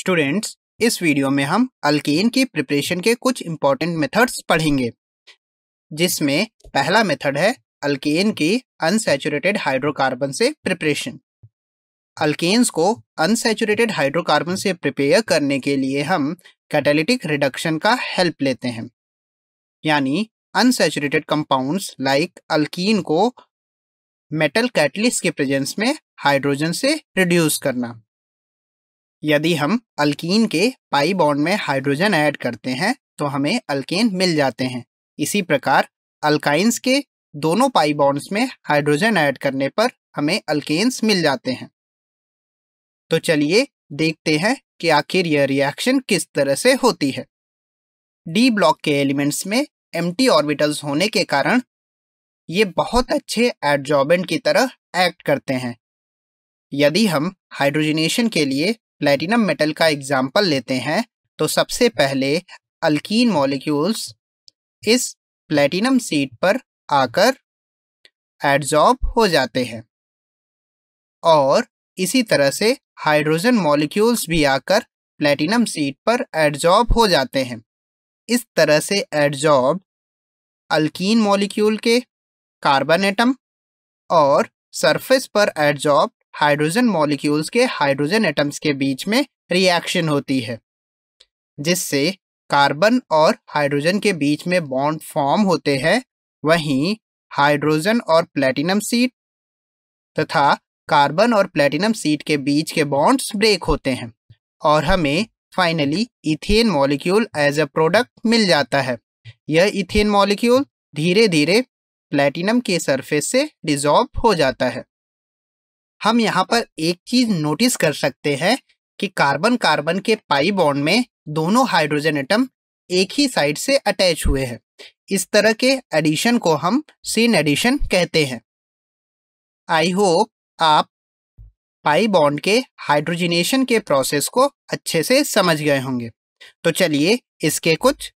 students इस video में हम अल्केन की प्रिपरेशन के कुछ इंपॉर्टेंट मेथड्स पढ़ेंगे जिसमें पहला मेथड है अल्केन की अनसेचुरेटेड हाइड्रोकार्बन से प्रिपरेशन अल्केन्स को अनसेचुरेटेड हाइड्रोकार्बन से प्रिपेयर करने के लिए हम कैटालिटिक रिडक्शन का हेल्प लेते हैं यानी अनसेचुरेटेड कंपाउंड्स लाइक अल्कीन को मेटल कैटलिस्ट के प्रेजेंस में हाइड्रोजन से रिड्यूस करना यदि हम अल्कीन के पाई बॉन्ड में हाइड्रोजन ऐड करते हैं तो हमें अल्केन मिल जाते हैं इसी प्रकार अल्काइंस के दोनों पाई बॉन्ड्स में हाइड्रोजन ऐड करने पर हमें अल्केन्स मिल जाते हैं तो चलिए देखते हैं कि आखिर यह रिएक्शन किस तरह से होती है डी ब्लॉक के एलिमेंट्स में एम ऑर्बिटल्स होने के कारण ये बहुत अच्छे एडजॉबेंट की तरह एक्ट करते हैं यदि हम हाइड्रोजनेशन के लिए प्लेटिनम मेटल का एग्जाम्पल लेते हैं तो सबसे पहले अल्कीन मॉलिक्यूल्स इस प्लेटिनम सीट पर आकर एड्जॉर्ब हो जाते हैं और इसी तरह से हाइड्रोजन मॉलिक्यूल्स भी आकर प्लेटिनम सीट पर एड्जॉर्ब हो जाते हैं इस तरह से एड्जॉर्ब अल्कीन मॉलिक्यूल के कार्बन एटम और सरफेस पर एडजॉर्ब हाइड्रोजन मॉलिक्यूल्स के हाइड्रोजन एटम्स के बीच में रिएक्शन होती है जिससे कार्बन और हाइड्रोजन के बीच में बॉन्ड फॉर्म होते हैं वहीं हाइड्रोजन और प्लेटिनम सीट तथा कार्बन और प्लेटिनम सीट के बीच के बॉन्ड्स ब्रेक होते हैं और हमें finally ethane molecule as a product मिल जाता है यह इथेन मॉलिक्यूल धीरे धीरे प्लेटिनम के सरफेस से डिजॉल्व हो जाता है हम यहाँ पर एक चीज नोटिस कर सकते हैं कि कार्बन कार्बन के पाई बॉन्ड में दोनों हाइड्रोजन एटम एक ही साइड से अटैच हुए हैं इस तरह के एडिशन को हम सीन एडिशन कहते हैं आई होप आप पाई बॉन्ड के हाइड्रोजिनेशन के प्रोसेस को अच्छे से समझ गए होंगे तो चलिए इसके कुछ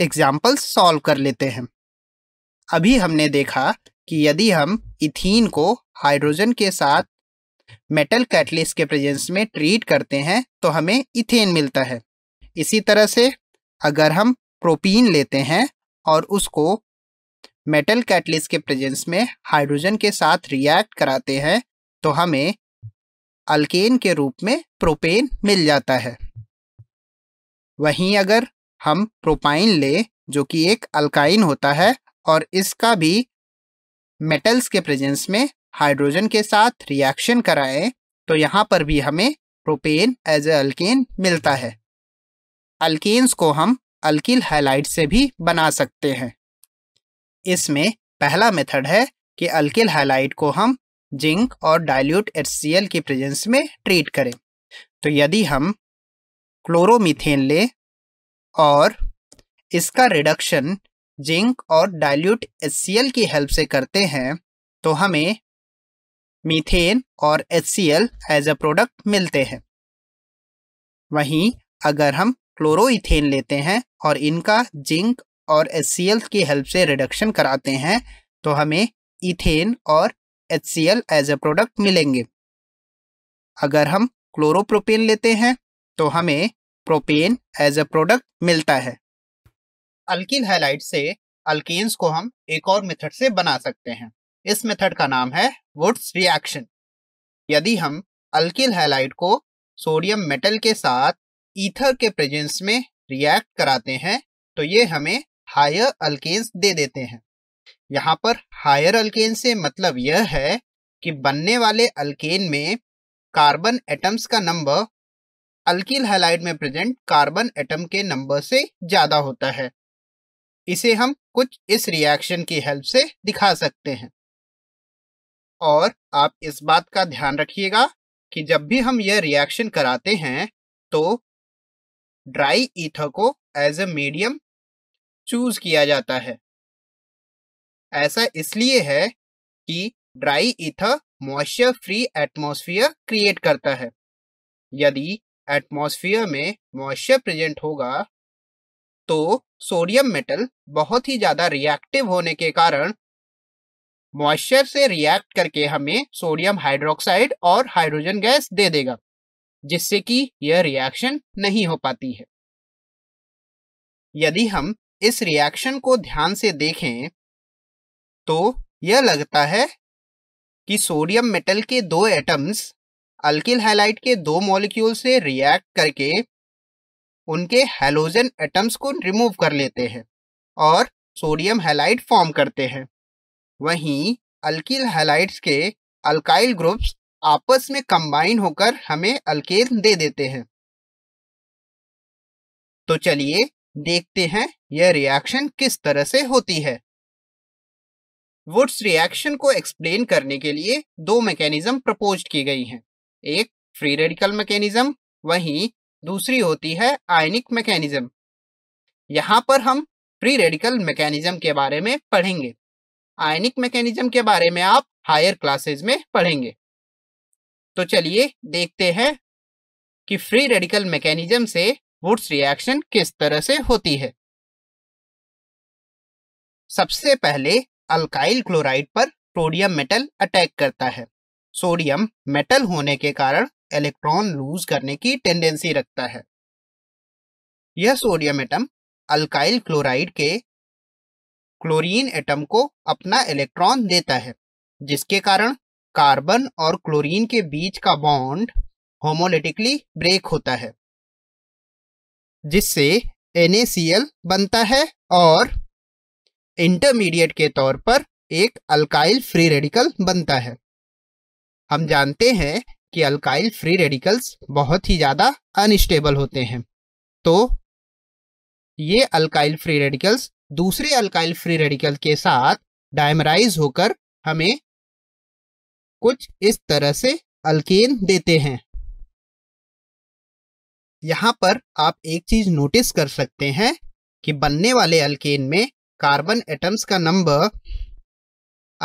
एग्जाम्पल्स सॉल्व कर लेते हैं अभी हमने देखा कि यदि हम इथीन को हाइड्रोजन के साथ मेटल कैटलिस्ट के प्रेजेंस में ट्रीट करते हैं तो हमें इथेन मिलता है इसी तरह से अगर हम प्रोपीन लेते हैं और उसको मेटल कैटलिस्ट के प्रेजेंस में हाइड्रोजन के साथ रिएक्ट कराते हैं तो हमें अल्केन के रूप में प्रोपेन मिल जाता है वहीं अगर हम प्रोपाइन ले जो कि एक अल्काइन होता है और इसका भी मेटल्स के प्रेजेंस में हाइड्रोजन के साथ रिएक्शन कराएं तो यहाँ पर भी हमें प्रोपेन एज ए अल्केन मिलता है अल्केन्स को हम अल्किल हैलाइड से भी बना सकते हैं इसमें पहला मेथड है कि अल्किल हैलाइड को हम जिंक और डाइल्यूट एच की प्रेजेंस में ट्रीट करें तो यदि हम क्लोरोमीथेन लें और इसका रिडक्शन जिंक और डाइल्यूट HCl की हेल्प से करते हैं तो हमें मीथेन और C L as a product मिलते हैं वहीं अगर हम क्लोरोइथेन लेते हैं और इनका जिंक और सी एल की हेल्प से रिडक्शन कराते हैं तो हमें इथेन और H C L as a product मिलेंगे अगर हम क्लोरोप्रोपेन लेते हैं तो हमें प्रोपेन एज अ प्रोडक्ट मिलता है अल्किल हैलाइड से अल्किन्स को हम एक और मेथड से बना सकते हैं इस मेथड का नाम है वुड्स रिएक्शन यदि हम अल्किल हैलाइड को सोडियम मेटल के साथ ईथर के प्रेजेंस में रिएक्ट कराते हैं तो ये हमें हायर अल्केन्स दे देते हैं यहाँ पर हायर अल्केन से मतलब यह है कि बनने वाले अल्केन में कार्बन एटम्स का नंबर अल्किल हैलाइड में प्रेजेंट कार्बन एटम के नंबर से ज़्यादा होता है इसे हम कुछ इस रिएक्शन की हेल्प से दिखा सकते हैं और आप इस बात का ध्यान रखिएगा कि जब भी हम यह रिएक्शन कराते हैं तो ड्राई ईथर को एज ए मीडियम चूज किया जाता है ऐसा इसलिए है कि dry ether moisture free atmosphere create करता है यदि एटमॉस्फेयर में मॉइस्चर प्रेजेंट होगा तो सोडियम मेटल बहुत ही ज्यादा रिएक्टिव होने के कारण मॉइस्चर से रिएक्ट करके हमें सोडियम हाइड्रोक्साइड और हाइड्रोजन गैस दे देगा जिससे कि यह रिएक्शन नहीं हो पाती है यदि हम इस रिएक्शन को ध्यान से देखें तो यह लगता है कि सोडियम मेटल के दो एटम्स अल्किल हाइलाइट के दो मॉलिक्यूल से रिएक्ट करके उनके हेलोजन एटम्स को रिमूव कर लेते हैं और सोडियम हेलाइड फॉर्म करते हैं वहीं अल्किल हेलाइड्स के अल्काइल ग्रुप्स आपस में कंबाइन होकर हमें अल्केन दे देते हैं तो चलिए देखते हैं यह रिएक्शन किस तरह से होती है वुड्स रिएक्शन को एक्सप्लेन करने के लिए दो मैकेनिज्म प्रपोज की गई हैं एक फ्री रेडिकल मैकेनिज्म वहीं दूसरी होती है आयनिक मैकेनिज्म यहाँ पर हम फ्री रेडिकल मैकेनिज्म के बारे में पढ़ेंगे आयनिक मैकेनिज्म के बारे में आप हायर क्लासेज में पढ़ेंगे तो चलिए देखते हैं कि फ्री रेडिकल मैकेनिज्म से वुड्स रिएक्शन किस तरह से होती है सबसे पहले अल्काइल क्लोराइड पर सोडियम मेटल अटैक करता है सोडियम मेटल होने के कारण इलेक्ट्रॉन लूज करने की टेंडेंसी रखता है यह सोडियम एटम अल्काइल क्लोराइड के क्लोरीन एटम को अपना इलेक्ट्रॉन देता है जिसके कारण कार्बन और क्लोरीन के बीच का बॉन्ड होमोलिटिकली ब्रेक होता है जिससे NaCl बनता है और इंटरमीडिएट के तौर पर एक अल्काइल फ्री रेडिकल बनता है हम जानते हैं कि अल्काइल फ्री रेडिकल्स बहुत ही ज़्यादा अनस्टेबल होते हैं तो ये अल्काइल फ्री रेडिकल्स दूसरे अल्काइल फ्री रेडिकल के साथ डायमराइज होकर हमें कुछ इस तरह से अल्केन देते हैं यहाँ पर आप एक चीज नोटिस कर सकते हैं कि बनने वाले अल्केन में कार्बन एटम्स का नंबर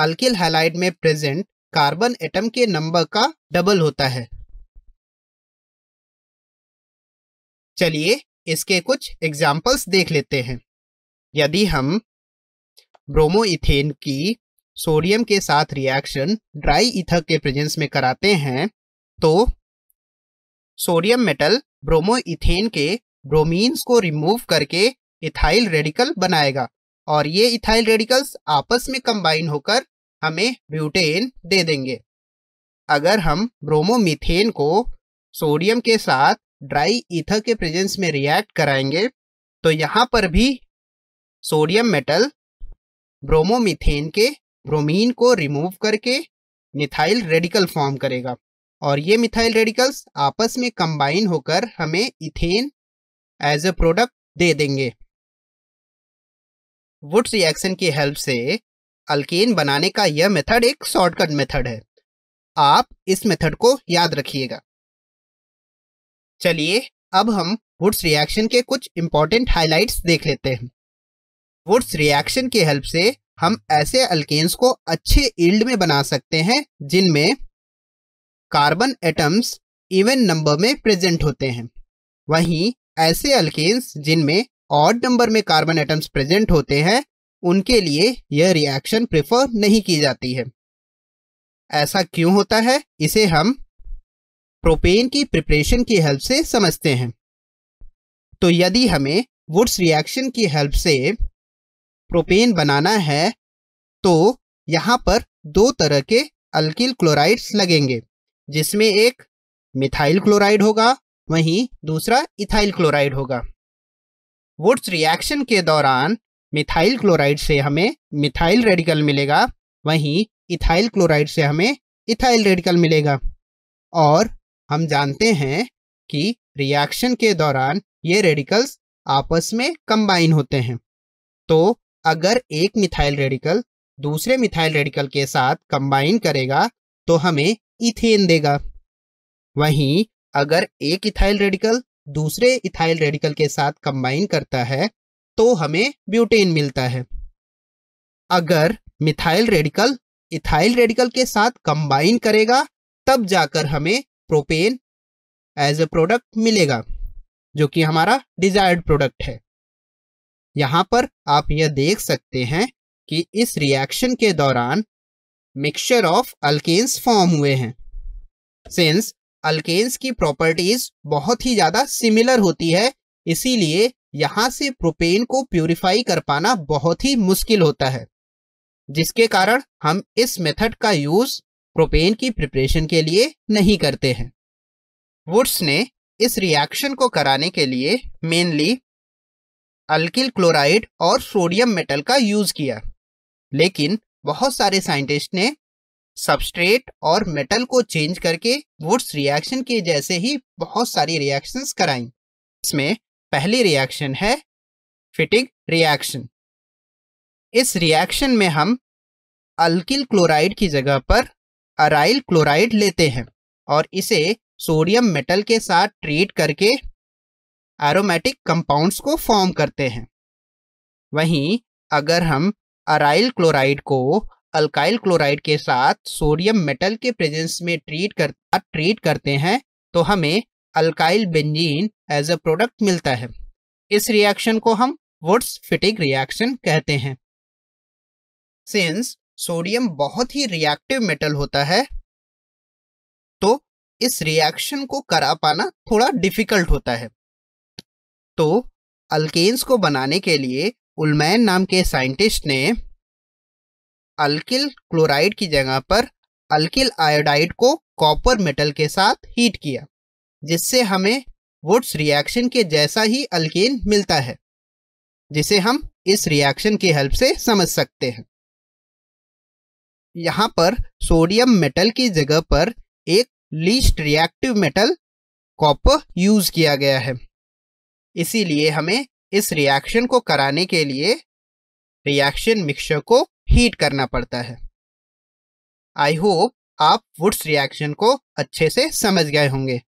अल्किल हेलाइड में प्रेजेंट कार्बन एटम के नंबर का डबल होता है चलिए इसके कुछ एग्जाम्पल्स देख लेते हैं यदि हम ब्रोमोइथेन की सोडियम के साथ रिएक्शन ड्राई इथर के प्रेजेंस में कराते हैं तो सोडियम मेटल ब्रोमोइथेन के ब्रोमीन्स को रिमूव करके इथाइल रेडिकल बनाएगा और ये इथाइल रेडिकल्स आपस में कंबाइन होकर हमें ब्यूटेन दे देंगे अगर हम ब्रोमोमीथेन को सोडियम के साथ ड्राई ईथर के प्रेजेंस में रिएक्ट कराएंगे तो यहाँ पर भी सोडियम मेटल ब्रोमोमीथेन के ब्रोमीन को रिमूव करके मिथाइल रेडिकल फॉर्म करेगा और ये मिथाइल रेडिकल्स आपस में कंबाइन होकर हमें इथेन एज ए प्रोडक्ट दे देंगे वुड्स रिएक्शन की हेल्प से अल्केन बनाने का यह मेथड एक शॉर्टकट मेथड है आप इस मेथड को याद रखिएगा चलिए अब हम वुड्स रिएक्शन के कुछ इंपॉर्टेंट हाइलाइट्स देख लेते हैं वुड्स रिएक्शन की हेल्प से हम ऐसे अल्केन्स को अच्छे ईल्ड में बना सकते हैं जिनमें कार्बन एटम्स इवन नंबर में प्रेजेंट होते हैं वहीं ऐसे अल्केन्स जिनमें ऑड नंबर में कार्बन एटम्स प्रेजेंट होते हैं उनके लिए यह रिएक्शन प्रेफर नहीं की जाती है ऐसा क्यों होता है इसे हम प्रोपेन की प्रिपरेशन की हेल्प से समझते हैं तो यदि हमें वुड्स रिएक्शन की हेल्प से प्रोपेन बनाना है तो यहाँ पर दो तरह के अल्किल क्लोराइड्स लगेंगे जिसमें एक मिथाइल क्लोराइड होगा वहीं दूसरा इथाइल क्लोराइड होगा वुड्स रिएक्शन के दौरान मिथाइल क्लोराइड से हमें मिथाइल रेडिकल मिलेगा वहीं इथाइल क्लोराइड से हमें इथाइल रेडिकल मिलेगा और हम जानते हैं कि रिएक्शन के दौरान ये रेडिकल्स आपस में कंबाइन होते हैं तो अगर एक मिथाइल रेडिकल दूसरे मिथाइल रेडिकल के साथ कंबाइन करेगा तो हमें इथेन देगा वहीं अगर एक इथाइल रेडिकल दूसरे इथाइल रेडिकल के साथ कंबाइन करता है तो हमें ब्यूटेन मिलता है अगर मिथाइल रेडिकल इथाइल रेडिकल के साथ कंबाइन करेगा तब जाकर हमें प्रोपेन एज ए प्रोडक्ट मिलेगा जो कि हमारा डिजायर्ड प्रोडक्ट है यहाँ पर आप यह देख सकते हैं कि इस रिएक्शन के दौरान मिक्सचर ऑफ अल्केन्स फॉर्म हुए हैं सिंस अल्केन्स की प्रॉपर्टीज बहुत ही ज़्यादा सिमिलर होती है इसीलिए यहां से प्रोपेन को प्यूरिफाई कर पाना बहुत ही मुश्किल होता है जिसके कारण हम इस मेथड का यूज प्रोपेन की प्रिपरेशन के लिए नहीं करते हैं वुड्स ने इस रिएक्शन को कराने के लिए मेनली अल्किल क्लोराइड और सोडियम मेटल का यूज किया लेकिन बहुत सारे साइंटिस्ट ने सबस्ट्रेट और मेटल को चेंज करके वुड्स रिएक्शन के जैसे ही बहुत सारी रिएक्शंस कराई इसमें पहली रिएक्शन है फिटिंग रिएक्शन इस रिएक्शन में हम अल्किल क्लोराइड की जगह पर अराइल क्लोराइड लेते हैं और इसे सोडियम मेटल के साथ ट्रीट करके एरोमेटिक कंपाउंड्स को फॉर्म करते हैं वहीं अगर हम अराइल क्लोराइड को अल्काइल क्लोराइड के साथ सोडियम मेटल के प्रेजेंस में ट्रीट कर ट्रीट करते हैं तो हमें alkyl benzene as a product मिलता है इस रिएक्शन को हम वुड्स फिटिक रिएक्शन कहते हैं सिंस सोडियम बहुत ही रिएक्टिव मेटल होता है तो इस रिएक्शन को करा पाना थोड़ा डिफिकल्ट होता है तो अल्केन्स को बनाने के लिए उलमैन नाम के साइंटिस्ट ने अल्किल क्लोराइड की जगह पर अल्किल आयोडाइड को कॉपर मेटल के साथ हीट किया जिससे हमें वुड्स रिएक्शन के जैसा ही अल्केन मिलता है जिसे हम इस रिएक्शन की हेल्प से समझ सकते हैं यहाँ पर सोडियम मेटल की जगह पर एक least reactive metal copper use किया गया है इसीलिए हमें इस रिएक्शन को कराने के लिए रिएक्शन मिक्सचर को हीट करना पड़ता है आई होप आप वुड्स रिएक्शन को अच्छे से समझ गए होंगे